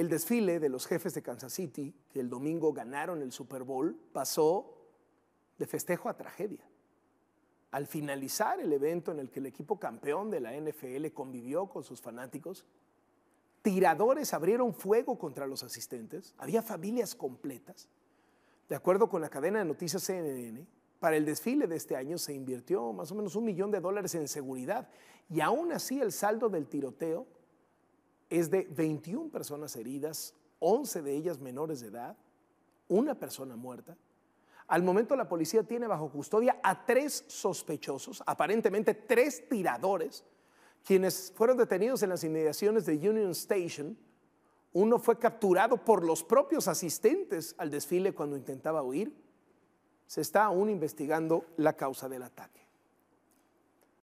El desfile de los jefes de Kansas City, que el domingo ganaron el Super Bowl, pasó de festejo a tragedia. Al finalizar el evento en el que el equipo campeón de la NFL convivió con sus fanáticos, tiradores abrieron fuego contra los asistentes, había familias completas. De acuerdo con la cadena de noticias CNN, para el desfile de este año se invirtió más o menos un millón de dólares en seguridad y aún así el saldo del tiroteo es de 21 personas heridas, 11 de ellas menores de edad, una persona muerta. Al momento la policía tiene bajo custodia a tres sospechosos, aparentemente tres tiradores, quienes fueron detenidos en las inmediaciones de Union Station. Uno fue capturado por los propios asistentes al desfile cuando intentaba huir. Se está aún investigando la causa del ataque.